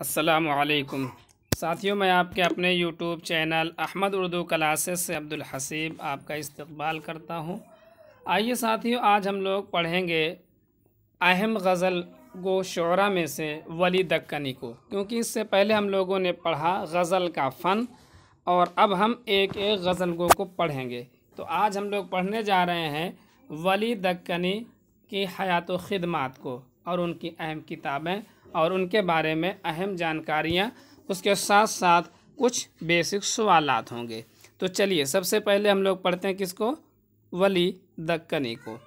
असलकुम साथियों मैं आपके अपने YouTube channel Ahmad Urdu classes से अब्दुल हसीब आपका इस्तकबाल करता हूँ आइए साथियों आज हम लोग पढ़ेंगे अहम गज़ल गो शरा में से वली दक्कनी को क्योंकि इससे पहले हम लोगों ने पढ़ा गज़ल का फ़न और अब हम एक एक गज़ल गो को पढ़ेंगे तो आज हम लोग पढ़ने जा रहे हैं वली दक्कनी की हयात खदमात को और उनकी अहम किताबें और उनके बारे में अहम जानकारियाँ उसके साथ साथ कुछ बेसिक सवाल होंगे तो चलिए सबसे पहले हम लोग पढ़ते हैं किसको वली दक्कनी को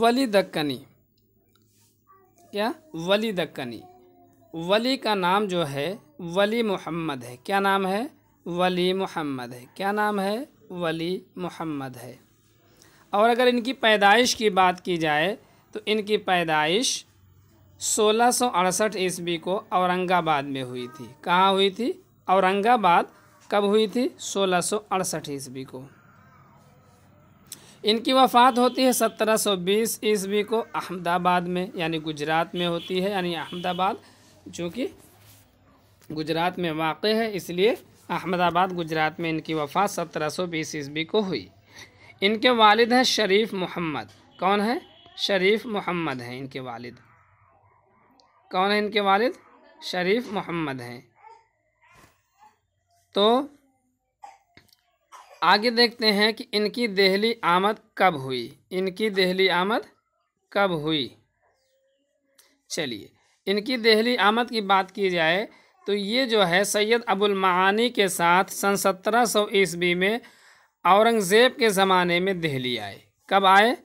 वली दक्कनी क्या वली दक्कनी वली का नाम जो है वली मोहम्मद है क्या नाम है वली मोहम्मद है क्या नाम है वली मोहम्मद है और अगर इनकी पैदाइश की बात की जाए तो इनकी पैदाइश सोलह सौ अड़सठ ईस्वी को औरंगाबाद में हुई थी कहाँ हुई थी औरंगाबाद कब हुई थी सोलह सौ अड़सठ ईस्वी को इनकी वफ़ात होती है सत्रह सौ बीस ईस्वी को अहमदाबाद में यानी गुजरात में होती है यानी अहमदाबाद चूँकि गुजरात में वाक़ है इसलिए अहमदाबाद गुजरात में इनकी वफ़ात सत्रह सौ बीस ईस्वी को हुई इनके वालिद हैं शरीफ मोहम्मद कौन है शरीफ मोहम्मद हैं इनके वालिद कौन है इनके वालिद शरीफ मोहम्मद हैं तो आगे देखते हैं कि इनकी दहली आमद कब हुई इनकी दहली आमद कब हुई चलिए इनकी दहली आमद की बात की जाए तो ये जो है सैयद मानी के साथ सन सत्रह सौ ईस्वी में औरंगज़ेब के ज़माने में दिल्ली आए कब आए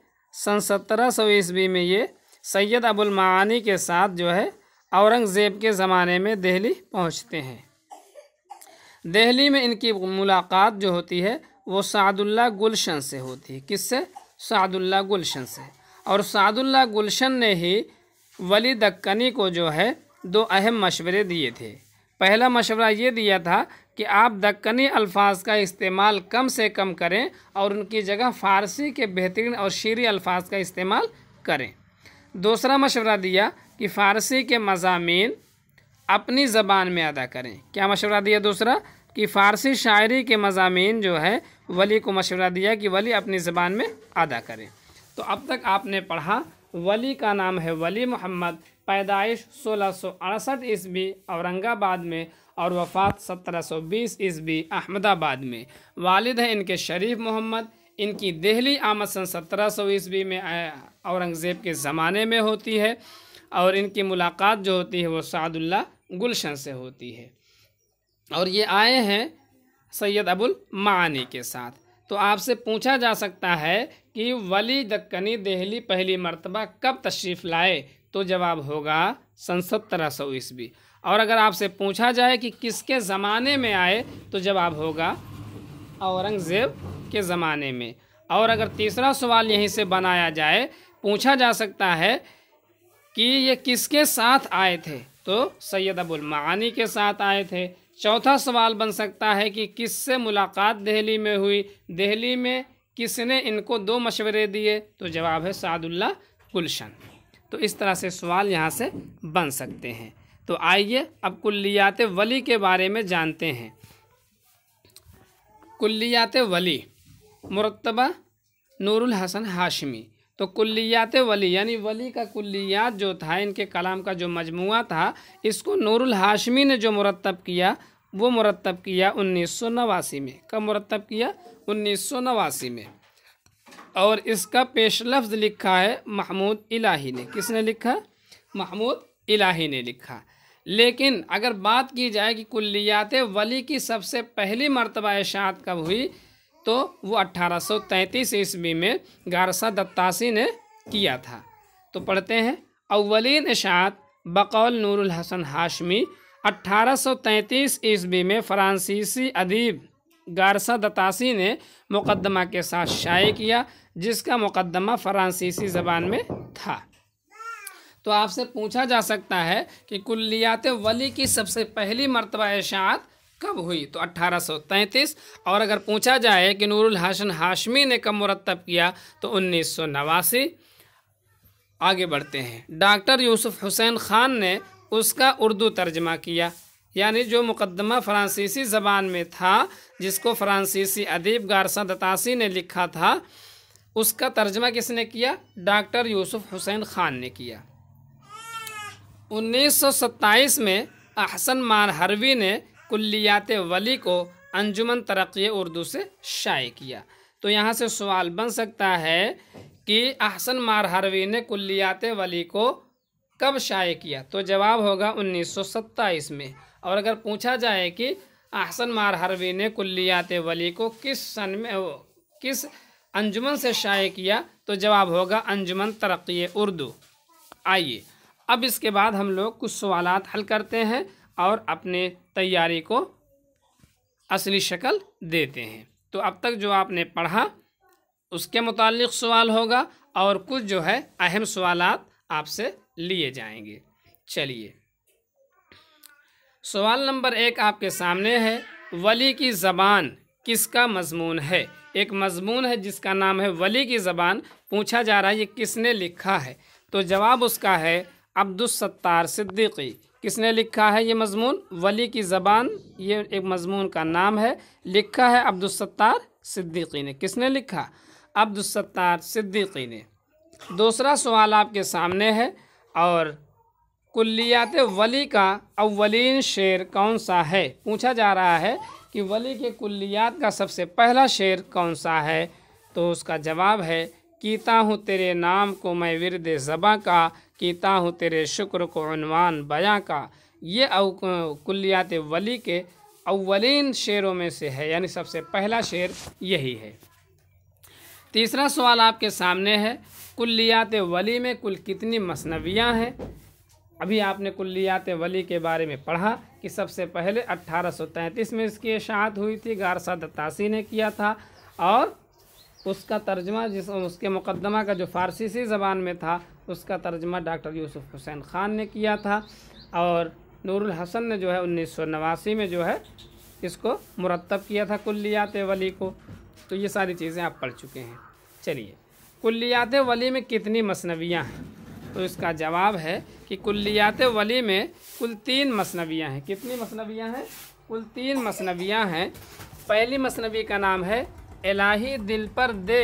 सन सत्रह सौ ईस्वी में ये सैयद अबुलमानी के साथ जो है औरंगज़ेब के ज़माने में दिल्ली पहुँचते हैं दिल्ली में इनकी मुलाकात जो होती है वो सादुल्ला गुलशन से होती है किससे सादुल्ला गुलशन से और सादुल्ला गुलशन ने ही वली दक्कनी को जो है दो अहम मशवरे दिए थे पहला मशवरा ये दिया था कि आप दक्कनी अल्फाज का इस्तेमाल कम से कम करें और उनकी जगह फ़ारसी के बेहतरीन और शीरी अल्फाज का इस्तेमाल करें दूसरा मशवरा दिया कि फ़ारसी के मजामी अपनी ज़बान में अदा करें क्या मशवरा दिया दूसरा कि फ़ारसी शायरी के मजामी जो है वली को मशवरा दिया कि वली अपनी ज़बान में अदा करें तो अब तक आपने पढ़ा वली का नाम है वली मोहम्मद पैदाइश सोलह सौ अड़सठ ईस्वी औरंगाबाद में और वफ़ात सत्रह सौ बीस ईस्वी अहमदाबाद में वालिद हैं इनके शरीफ मोहम्मद इनकी दहली आमद सन सत्रह सौ ईस्वी में औरंगज़ेब के ज़माने में होती है और इनकी मुलाकात जो होती है वो सादुल्ला गुलशन से होती है और ये आए हैं सैयद अबुल मानी के साथ तो आपसे पूछा जा सकता है कि वली दक्कनी दिल्ली पहली मरतबा कब तशरीफ़ लाए तो जवाब होगा सन सत्रह सौ ईस्वी और अगर आपसे पूछा जाए कि किसके ज़माने में आए तो जवाब होगा औरंगज़ेब के ज़माने में और अगर तीसरा सवाल यहीं से बनाया जाए पूछा जा सकता है कि ये किसके साथ आए थे तो सैयद अबुल मानी के साथ आए थे चौथा सवाल बन सकता है कि किससे मुलाकात दिल्ली में हुई दिल्ली में किसने इनको दो मशवरे दिए तो जवाब है सादुल्ला गुलशन तो इस तरह से सवाल यहाँ से बन सकते हैं तो आइए अब कुल्लियात वली के बारे में जानते हैं कुल्लियात वली मुरतबा नूरुल हसन हाशमी तो कुल्लियात वली यानी वली का कुल्लियात जो था इनके कलाम का जो मजमू था इसको नूरुल हाशमी ने जो मुरतब किया वो मुरतब किया उन्नीस सौ नवासी में कब मुरतब किया उन्नीस सौ नवासी में और इसका पेश लफ्ज़ लिखा है महमूद इलाही ने किसने लिखा महमूद इलाही ने लिखा लेकिन अगर बात की जाए कि कुल्लियात वली की सबसे पहली मरतबा शात कब हुई तो वो 1833 ईस्वी में गारसा दत्तासी ने किया था तो पढ़ते हैं अवली इशात बकौल नूरुल हसन हाशमी 1833 ईस्वी में फ्रांसीसी अदीब गारसा दत्तासी ने मुकदमा के साथ शाये किया जिसका मुकदमा फ्रांसीसी ज़बान में था तो आपसे पूछा जा सकता है कि कुल्लियात वली की सबसे पहली मरतबा इशात कब हुई तो 1833 और अगर पूछा जाए कि नूरुल हसन हाशमी ने कब मुरतब किया तो उन्नीस आगे बढ़ते हैं डॉक्टर यूसुफ हुसैन ख़ान ने उसका उर्दू तर्जमा किया यानी जो मुकदमा फ्रांसीसी ज़बान में था जिसको फ्रांसीसी अदीब गारसा दतासी ने लिखा था उसका तर्जमा किसने किया डॉक्टर यूसुफ हुसैन ख़ान ने किया 1927 में अहसन मान हरवी ने कुल्लियात वली को अंजुमन तरक्की उर्दू से शाये किया तो यहाँ से सवाल बन सकता है कि अहसन हरवी ने कुल्लियात वली को कब शाये किया तो जवाब होगा 1927 में और अगर पूछा जाए कि अहसन मार हरवी ने कुल्लियात वली को किस सन में किस अंजुमन से शाये किया तो जवाब होगा अंजुमन तरक्की उर्दू आइए अब इसके बाद हम लोग कुछ सवाल हल करते हैं और अपने तैयारी को असली शक्ल देते हैं तो अब तक जो आपने पढ़ा उसके मुतालिक सवाल होगा और कुछ जो है अहम सवाल आपसे लिए जाएंगे चलिए सवाल नंबर एक आपके सामने है वली की ज़बान किसका मजमून है एक मजमून है जिसका नाम है वली की ज़बान पूछा जा रहा है ये किसने लिखा है तो जवाब उसका है अब्दुलसत्तार सिद्दीकी किसने लिखा है ये मजमून वली की ज़बान ये एक मजमून का नाम है लिखा है अब्दुलसत्तार सिद्दीकी ने किसने लिखा अब्दुलसत्तार सिद्दीकी ने दूसरा सवाल आपके सामने है और कुलियात वली का अवलिन शेर कौन सा है पूछा जा रहा है कि वली के कुलियात का सबसे पहला शेर कौन सा है तो उसका जवाब है कीता हूँ तेरे नाम को मैं विरद ज़बा का कीता हूँ तेरे शुक्र को अनवान बया का ये कुलियात वली के अवलिन शेरों में से है यानी सबसे पहला शेर यही है तीसरा सवाल आपके सामने है कुलियात वली में कुल कितनी मसनवियाँ हैं अभी आपने कुलियात वली के बारे में पढ़ा कि सबसे पहले 1833 में इसकी इशात हुई थी गारसा दत्तासी ने किया था और उसका तर्जमा जिस उसके मुकदमा का जो फ़ारसीसी ज़बान में था उसका तर्जमा डॉक्टर यूसुफ हुसैन ख़ान ने किया था और नूरुल हसन ने जो है उन्नीस सौ नवासी में जो है इसको मुरतब किया था कुल्लियात वली को तो ये सारी चीज़ें आप पढ़ चुके हैं चलिए कुल्लियात वली में कितनी मसनवियाँ हैं तो इसका जवाब है कि कुल्लियात वली में कुल तीन मसनवियाँ हैं कितनी मसनवियाँ हैं कुल तीन मसनवियाँ हैं पहली मसनवी का नाम है एलाही दिल पर दे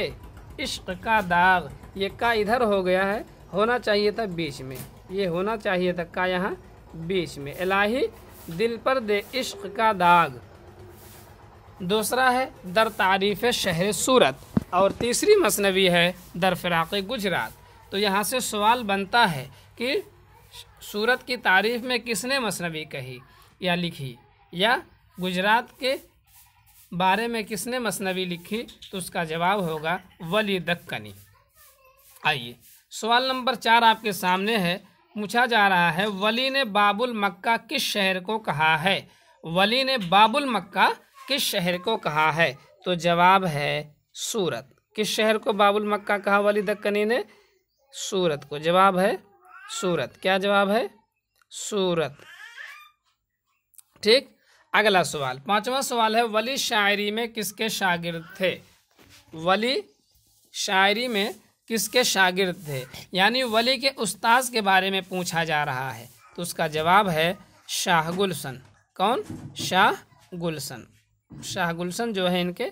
इश्क का दाग ये का इधर हो गया है होना चाहिए था बीच में ये होना चाहिए था का यहाँ बीच में इलाही दिल पर दे इश्क का दाग दूसरा है दर तारीफ़ शहर सूरत और तीसरी मसनवी है दर फिराक गुजरात तो यहाँ से सवाल बनता है कि सूरत की तारीफ़ में किसने मसनवी कही या लिखी या गुजरात के बारे में किसने मसनवी लिखी तो उसका जवाब होगा वली दक्कनी आइए सवाल नंबर चार आपके सामने है पूछा जा रहा है वली ने बाबुल मक्का किस शहर को कहा है वली ने बाबुल मक्का किस शहर को कहा है तो जवाब है सूरत किस शहर को बाबुल मक्का कहा वली दक्कनी ने सूरत को जवाब है सूरत क्या जवाब है सूरत ठीक अगला सवाल पांचवा सवाल है वली शायरी में किसके शागिर्द थे वली शायरी में किसके शागिर्द थे यानी वली के उस्ताद के बारे में पूछा जा रहा है तो उसका जवाब है शाह गुलशन कौन शाह गुलशन शाह गुलशन जो है इनके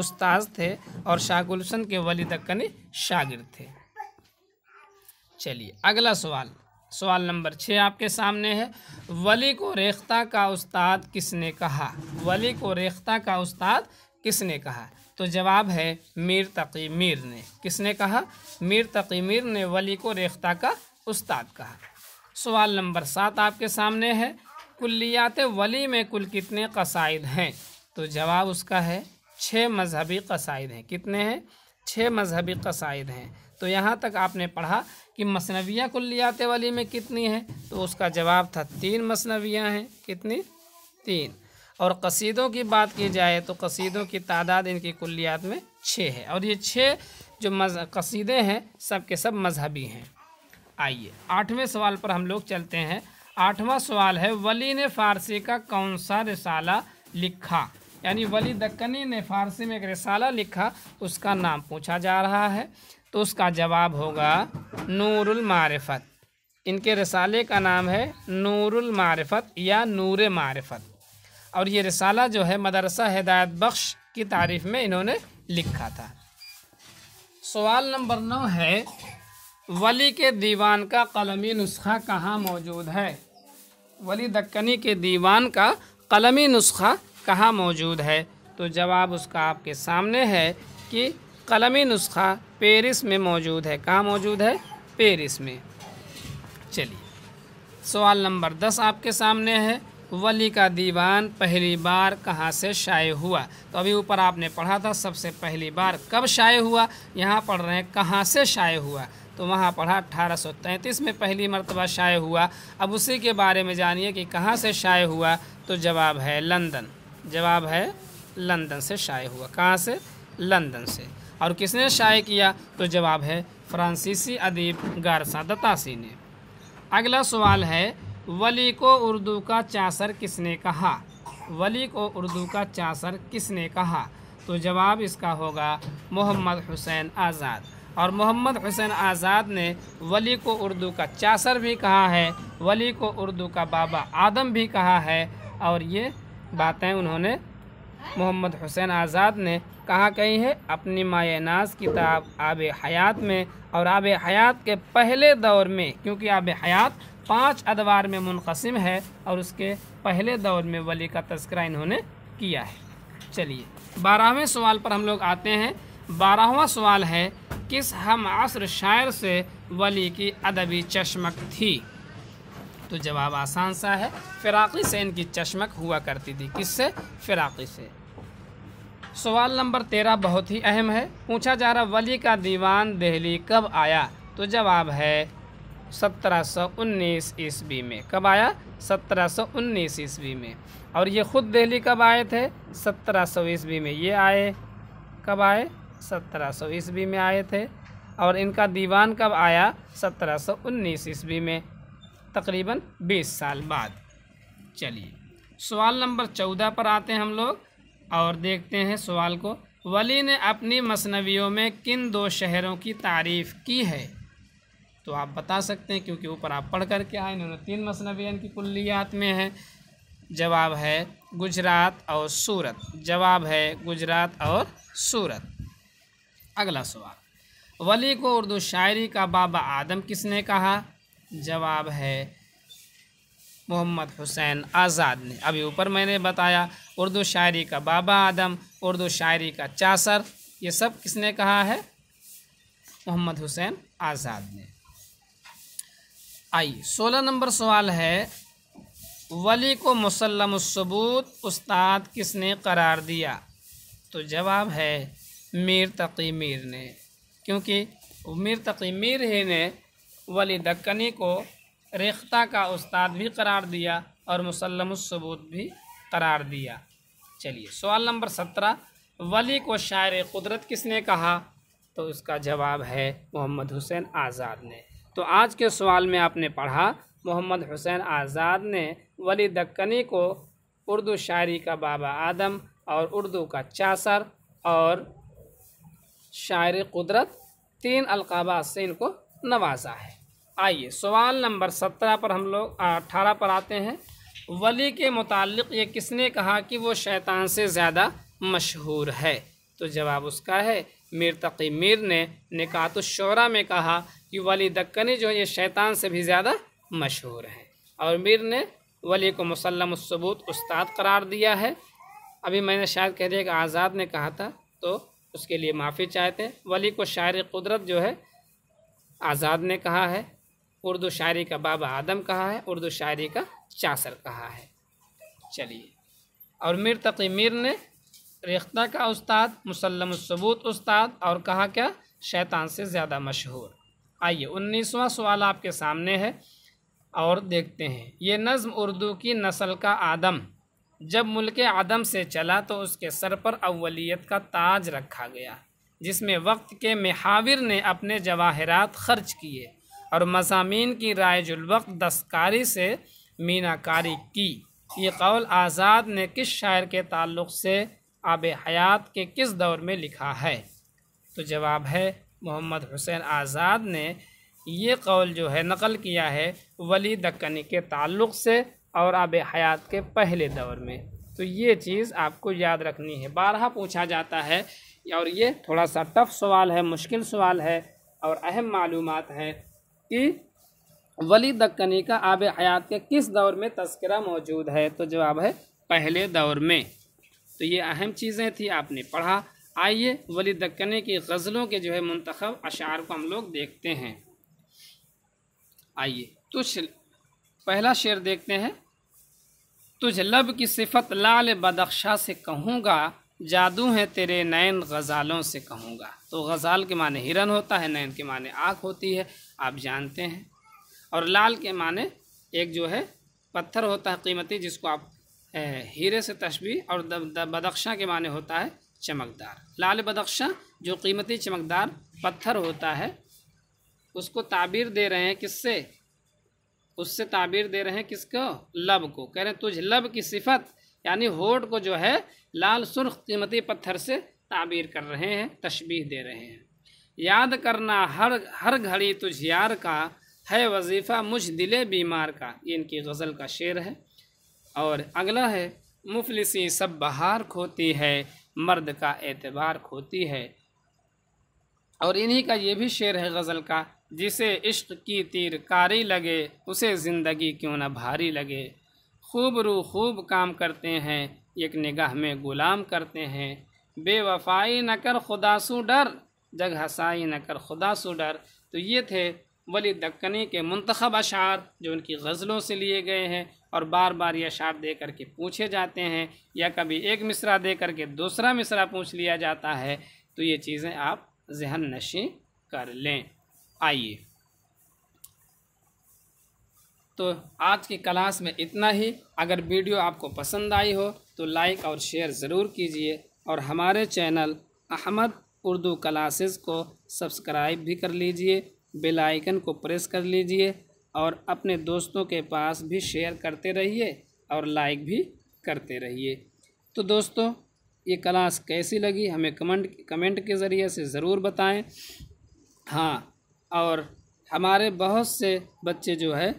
उस्ताद थे और शाह गुलशन के वली दक्कनी शागिर्द थे चलिए अगला सवाल सवाल नंबर छः आपके सामने है वली को रेख्ता का उस्ताद किसने कहा वली को रेख्ता का उस्ताद किसने कहा तो जवाब है मीर तकी मीर ने किसने कहा मीर तकी मीर ने वली को रेख्ता का उस्ताद कहा सवाल नंबर सात आपके सामने है कुल्लियात वली में कुल कितने कसाइद हैं तो जवाब उसका है छः मजहबी कसाइद हैं कितने हैं छः मजहबी कसाइद हैं तो यहाँ तक आपने पढ़ा कि मसनविया कुल्लियात वली में कितनी हैं तो उसका जवाब था तीन मसनवियाँ हैं कितनी तीन और कसीदों की बात की जाए तो कसीदों की तादाद इनकी कुल्लियात में छः है और ये छः जो कसीदे हैं सब के सब मजहबी हैं आइए आठवें सवाल पर हम लोग चलते हैं आठवां सवाल है वली ने फ़ारसी का कौन सा रिसाला लिखा यानी वली दक्कनी ने फ़ारसी में एक रिसाला लिखा उसका नाम पूछा जा रहा है तो उसका जवाब होगा नूरुल मारिफत इनके रिसाले का नाम है नूरुल मारिफत या नूर मारिफत और ये रसाला जो है मदरसा हिदायत बख्श की तारीफ में इन्होंने लिखा था सवाल नंबर नौ है वली के दीवान का कलमी नुस्खा कहाँ मौजूद है वली दक्कनी के दीवान का कलमी नुस्खा कहाँ मौजूद है तो जवाब उसका आपके सामने है कि कलमी नुस्खा पेरिस में मौजूद है कहाँ मौजूद है पेरिस में चलिए सवाल नंबर दस आपके सामने है वली का दीवान पहली बार कहाँ से शाये हुआ तो अभी ऊपर आपने पढ़ा था सबसे पहली बार कब शाये हुआ यहाँ पढ़ रहे हैं कहाँ से शाये हुआ तो वहाँ पढ़ा तैंतीस में पहली मरतबा शाये हुआ अब उसी के बारे में जानिए कि कहाँ से शाये हुआ तो जवाब है लंदन जवाब है लंदन से शाये हुआ कहाँ से लंदन से और किसने शाये किया तो जवाब है फ्रांसीसी अदीब गारसा दतासी ने अगला सवाल है वली को उर्दू का चासर किसने कहा वली को उर्दू का चासर किसने कहा तो जवाब इसका होगा मोहम्मद हुसैन आज़ाद और मोहम्मद हुसैन आज़ाद ने वली को उर्दू का चासर भी कहा है वली को उर्दू का बाबा आदम भी कहा है और ये बातें उन्होंने मोहम्मद हुसैन आज़ाद ने कहाँ कही है अपनी नाज किताब आब हयात में और आब हयात के पहले दौर में क्योंकि आब हयात पाँच अदवार में मुनकसम है और उसके पहले दौर में वली का तस्करा इन्होंने किया है चलिए बारहवें सवाल पर हम लोग आते हैं बारहवा सवाल है किस हम असर शायर से वली की अदबी चश्मक थी तो जवाब आसान सा है फिराकी से इनकी चश्मक हुआ करती थी किससे फिराकी से सवाल नंबर तेरह बहुत ही अहम है पूछा जा रहा वली का दीवान दिल्ली कब आया तो जवाब है 1719 ईस्वी में कब आया 1719 ईस्वी में और ये ख़ुद दिल्ली कब आए थे 1700 ईस्वी में ये आए कब आए 1700 ईस्वी में आए थे और इनका दीवान कब आया 1719 ईस्वी में तकरीबन बीस साल बाद चलिए सवाल नंबर चौदह पर आते हैं हम लोग और देखते हैं सवाल को वली ने अपनी मसनवियों में किन दो शहरों की तारीफ़ की है तो आप बता सकते हैं क्योंकि ऊपर आप पढ़ करके आए इन्होंने तीन मसनवियाँ की कुल्लियात में है जवाब है गुजरात और सूरत जवाब है गुजरात और सूरत अगला सवाल वली को उर्दू शायरी का बाबा आदम किसने कहा जवाब है मोहम्मद हुसैन आज़ाद ने अभी ऊपर मैंने बताया उर्दू शायरी का बाबा आदम उर्दू शायरी का चासर ये सब किसने कहा है मोहम्मद हुसैन आज़ाद ने आइए सोलह नंबर सवाल है वली को मुसलम सबूत उस्ताद किसने करार दिया तो जवाब है मीर तकी मीर ने क्योंकि मीर तकी मीर ही ने वली दक्कनी को रेख्ता का उस्ताद भी करार दिया और मुसलमसबूत भी करार दिया चलिए सवाल नंबर सत्रह वली को शायर कुदरत किसने कहा तो इसका जवाब है मोहम्मद हुसैन आज़ाद ने तो आज के सवाल में आपने पढ़ा मोहम्मद हुसैन आज़ाद ने वली दक्कनी को उर्दू शायरी का बाबा आदम और उर्दू का चासर और शायर कुदरत तीन अलकाबा से इनको नवाजा है आइए सवाल नंबर सत्रह पर हम लोग अठारह पर आते हैं वली के मुतालिक ये किसने कहा कि वो शैतान से ज़्यादा मशहूर है तो जवाब उसका है मीर तकी मीर ने निकातुशरा में कहा कि वली दक्कनी जो है ये शैतान से भी ज़्यादा मशहूर है और मीर ने वली को मुसलमसबूत उस्ताद करार दिया है अभी मैंने शायद कह दिया कि आज़ाद ने कहा था तो उसके लिए माफ़ी चाहते हैं वली को शायर कुदरत जो है आज़ाद ने कहा है उर्दू शायरी का बाबा आदम कहा है उर्दू शायरी का चासर कहा है चलिए और मीर तकी मीर ने रेख्ता का उस्ताद मुसलम सबूत उस्ताद और कहा क्या शैतान से ज़्यादा मशहूर आइए उन्नीसवां सवाल आपके सामने है और देखते हैं ये नज़म उर्दू की नस्ल का आदम जब मुल्क आदम से चला तो उसके सर पर अवलीत का ताज रखा गया जिसमें वक्त के महाविर ने अपने जवाहरात खर्च किए और मसामी की रायजुलवक्त दस्तकारी से मीनाकारी की ये कौल आज़ाद ने किस शायर के ताल्लुक़ से आब हयात के किस दौर में लिखा है तो जवाब है मोहम्मद हुसैन आज़ाद ने ये कौल जो है नकल किया है वली दक्कनी के ताल्लुक़ से और आब हयात के पहले दौर में तो ये चीज़ आपको याद रखनी है बारह पूछा जाता है और ये थोड़ा सा टफ सवाल है मुश्किल सवाल है और अहम मालूम है कि वली दक्कनी का आब हयात के किस दौर में तस्करा मौजूद है तो जवाब है पहले दौर में तो ये अहम चीज़ें थी आपने पढ़ा आइए वली दक्कनी की गज़लों के जो है मंतखब अशार को हम लोग देखते हैं आइए तुझ पहला शेर देखते हैं तुझ लब की सिफत लाल बदख्शा से कहूँगा जादू है तेरे नैन गज़ालों से कहूँगा तो गज़ाल के माने हिरन होता है नैन के माने आँख होती है आप जानते हैं और लाल के माने एक जो है पत्थर होता है कीमती जिसको आप हीरे से तशबी और बदख्शा के माने होता है चमकदार लाल बदख्शा जो कीमती चमकदार पत्थर होता है उसको ताबीर दे रहे हैं किससे उससे ताबीर दे रहे हैं किसको लब को कह रहे हैं तुझ लब की सिफत यानी होठ को जो है लाल सुर्ख कीमती पत्थर से ताबीर कर रहे हैं तशबीह दे रहे हैं याद करना हर हर घड़ी तुझ यार का है वजीफ़ा मुझ दिले बीमार का ये इनकी गज़ल का शेर है और अगला है मुफलिसी सब बहार खोती है मर्द का एतबार खोती है और इन्हीं का ये भी शेर है गज़ल का जिसे इश्क की कारी लगे उसे ज़िंदगी क्यों ना भारी लगे खूब रू खूब काम करते हैं एक निगाह में ग़ुलाम करते हैं बेवफाई न कर खुदा सु डर जग हसाई न कर खुदा सु डर तो ये थे वली दक्कनी के मंतखब अशार जो उनकी गज़लों से लिए गए हैं और बार बार ये अशार दे कर के पूछे जाते हैं या कभी एक मिसरा दे कर के दूसरा मिसरा पूछ लिया जाता है तो ये चीज़ें आप जहन नशी कर लें आइए तो आज की क्लास में इतना ही अगर वीडियो आपको पसंद आई हो तो लाइक और शेयर ज़रूर कीजिए और हमारे चैनल अहमद उर्दू क्लासेस को सब्सक्राइब भी कर लीजिए बेल आइकन को प्रेस कर लीजिए और अपने दोस्तों के पास भी शेयर करते रहिए और लाइक भी करते रहिए तो दोस्तों ये क्लास कैसी लगी हमें कमेंट कमेंट के ज़रिए से ज़रूर बताएं हाँ और हमारे बहुत से बच्चे जो है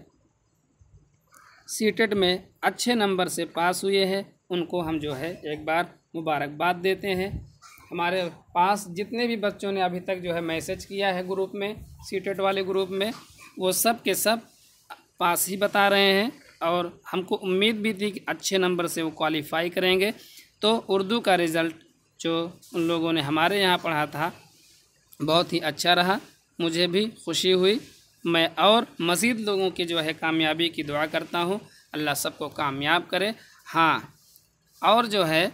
सीटेट में अच्छे नंबर से पास हुए हैं उनको हम जो है एक बार मुबारकबाद देते हैं हमारे पास जितने भी बच्चों ने अभी तक जो है मैसेज किया है ग्रुप में सीटेट वाले ग्रुप में वो सब के सब पास ही बता रहे हैं और हमको उम्मीद भी थी कि अच्छे नंबर से वो क्वालिफ़ाई करेंगे तो उर्दू का रिज़ल्ट जो उन लोगों ने हमारे यहाँ पढ़ा था बहुत ही अच्छा रहा मुझे भी खुशी हुई मैं और मज़ीद लोगों की जो है कामयाबी की दुआ करता हूँ अल्लाह सबको कामयाब करे हाँ और जो है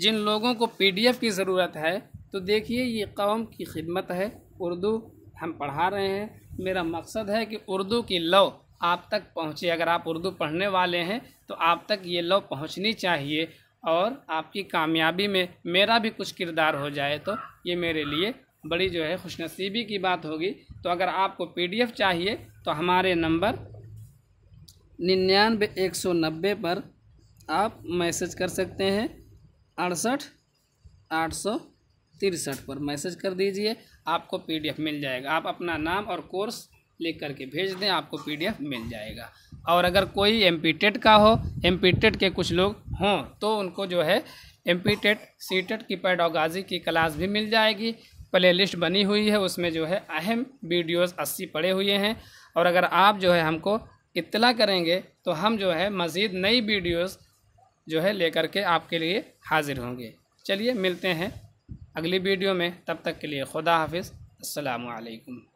जिन लोगों को पीडीएफ की ज़रूरत है तो देखिए ये कौम की खिदमत है उर्दू हम पढ़ा रहे हैं मेरा मकसद है कि उर्दू की लौ आप तक पहुँचे अगर आप उर्दू पढ़ने वाले हैं तो आप तक ये लौ पहुँचनी चाहिए और आपकी कामयाबी में मेरा भी कुछ किरदार हो जाए तो ये मेरे लिए बड़ी जो है खुशनसीबी की बात होगी तो अगर आपको पीडीएफ चाहिए तो हमारे नंबर निन्यानवे एक सौ नब्बे पर आप मैसेज कर सकते हैं अड़सठ आठ सौ तिरसठ पर मैसेज कर दीजिए आपको पीडीएफ मिल जाएगा आप अपना नाम और कोर्स लिख करके भेज दें आपको पीडीएफ मिल जाएगा और अगर कोई एम का हो एम के कुछ लोग हों तो उनको जो है M P TET C TET की पैडोगाजी की क्लास भी मिल जाएगी प्लेलिस्ट बनी हुई है उसमें जो है अहम वीडियोस अस्सी पड़े हुए हैं और अगर आप जो है हमको इतला करेंगे तो हम जो है मज़ीद नई वीडियोस जो है लेकर के आपके लिए हाज़िर होंगे चलिए मिलते हैं अगली वीडियो में तब तक के लिए खुदा हाफिज़ अलैक्म